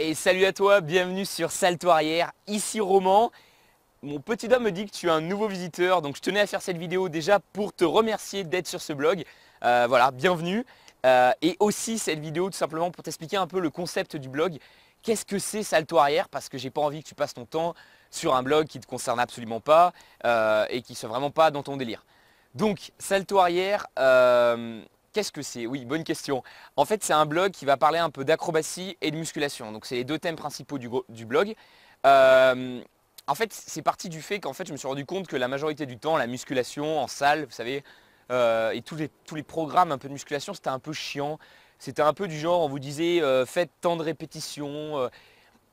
Et salut à toi, bienvenue sur arrière, ici Roman. Mon petit homme me dit que tu es un nouveau visiteur, donc je tenais à faire cette vidéo déjà pour te remercier d'être sur ce blog. Euh, voilà, bienvenue. Euh, et aussi cette vidéo tout simplement pour t'expliquer un peu le concept du blog. Qu'est-ce que c'est arrière Parce que j'ai pas envie que tu passes ton temps sur un blog qui ne te concerne absolument pas euh, et qui soit vraiment pas dans ton délire. Donc, Salto arrière... Qu'est-ce que c'est Oui, bonne question. En fait, c'est un blog qui va parler un peu d'acrobatie et de musculation. Donc, c'est les deux thèmes principaux du, blog. Euh, en fait, c'est parti du fait qu'en fait, je me suis rendu compte que la majorité du temps, la musculation en salle, vous savez, euh, et tous les, tous les programmes un peu de musculation, c'était un peu chiant. C'était un peu du genre, on vous disait, euh, faites tant de répétitions.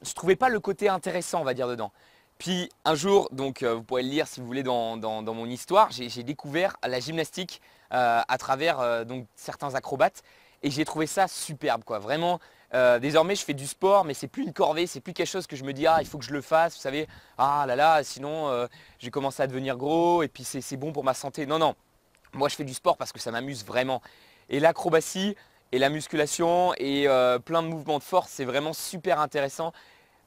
je ne trouvais pas le côté intéressant, on va dire, dedans. Puis un jour, donc euh, vous pourrez le lire si vous voulez dans, mon histoire, j'ai découvert la gymnastique euh, à travers euh, certains acrobates et j'ai trouvé ça superbe quoi. Vraiment, désormais je fais du sport mais c'est plus une corvée, c'est plus quelque chose que je me dis ah il faut que je le fasse, vous savez, ah là là, sinon j'ai commencé à devenir gros et puis c'est bon pour ma santé. Non non, moi je fais du sport parce que ça m'amuse vraiment. Et l'acrobatie et la musculation et plein de mouvements de force, c'est vraiment super intéressant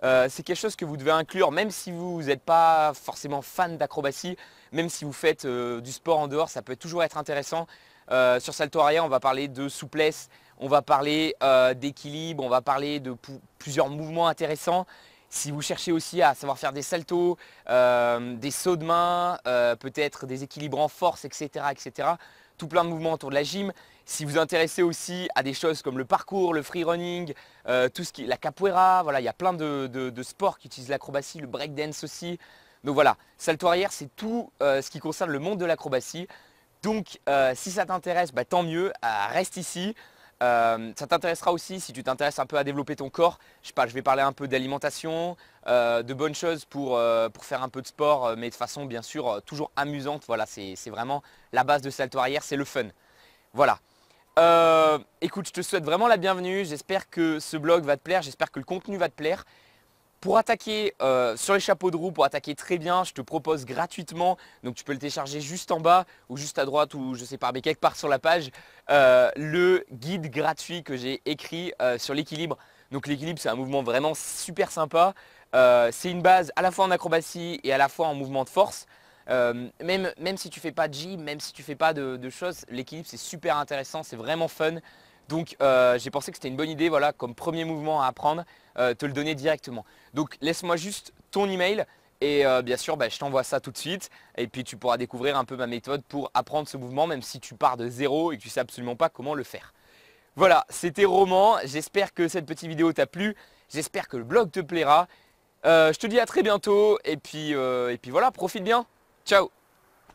euh, c'est quelque chose que vous devez inclure, même si vous n'êtes pas forcément fan d'acrobatie, même si vous faites euh, du sport en dehors, ça peut toujours être intéressant. Euh, sur sur Saltoaria, on va parler de souplesse, on va parler d'équilibre, on va parler de plusieurs mouvements intéressants. Si vous cherchez aussi à savoir faire des saltos, des sauts de main, peut-être des équilibres en force, etc., tout plein de mouvements autour de la gym. Si vous vous intéressez aussi à des choses comme le parcours, le free running, euh, tout ce qui est la capoeira, voilà, il y a plein de, sports qui utilisent l'acrobatie, le breakdance aussi. Donc voilà, Saltoirière, c'est tout euh, ce qui concerne le monde de l'acrobatie. Donc euh, si ça t'intéresse, bah, tant mieux, reste ici. Euh, ça t'intéressera aussi si tu t'intéresses un peu à développer ton corps. Je, sais je vais parler un peu d'alimentation, euh, de bonnes choses pour, euh, pour, faire un peu de sport, mais de façon bien sûr toujours amusante. Voilà, c'est vraiment la base de salto arrière, c'est le fun. Voilà. écoute, je te souhaite vraiment la bienvenue. J'espère que ce blog va te plaire, j'espère que le contenu va te plaire. Pour attaquer euh, sur les chapeaux de roue, pour attaquer très bien, je te propose gratuitement, donc tu peux le télécharger juste en bas ou juste à droite ou je sais pas, mais quelque part sur la page, euh, le guide gratuit que j'ai écrit euh, sur l'équilibre. Donc l'équilibre c'est un mouvement vraiment super sympa, c'est une base à la fois en acrobatie et à la fois en mouvement de force. même, si tu fais pas de gym, même si tu fais pas de choses, l'équilibre c'est super intéressant, c'est vraiment fun. Donc euh, j'ai pensé que c'était une bonne idée, voilà, comme premier mouvement à apprendre, euh, te le donner directement. Donc laisse-moi juste ton email et euh, bien sûr, bah, je t'envoie ça tout de suite et puis tu pourras découvrir un peu ma méthode pour apprendre ce mouvement, même si tu pars de zéro et que tu sais absolument pas comment le faire. Voilà, c'était Roman. J'espère que cette petite vidéo t'a plu. J'espère que le blog te plaira. je te dis à très bientôt et puis, et puis voilà, profite bien. Ciao